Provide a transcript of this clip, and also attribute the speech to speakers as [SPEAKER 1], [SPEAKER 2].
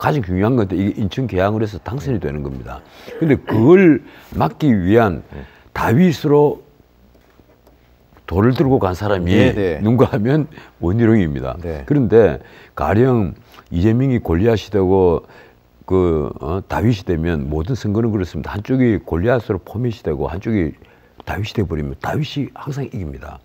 [SPEAKER 1] 가장 중요한 건데 이게 인천 개항을 해서 당선이 네. 되는 겁니다. 근데 그걸 막기 위한 네. 다윗으로 돌을 들고 간 사람이 네네. 누가 하면 원희룡입니다. 네. 그런데 가령 이재명이 골리앗이 되고 그 어, 다윗이 되면 모든 선거는 그렇습니다. 한쪽이 골리앗으로 포맷이 되고 한쪽이 다윗이 돼버리면 다윗이 항상 이깁니다.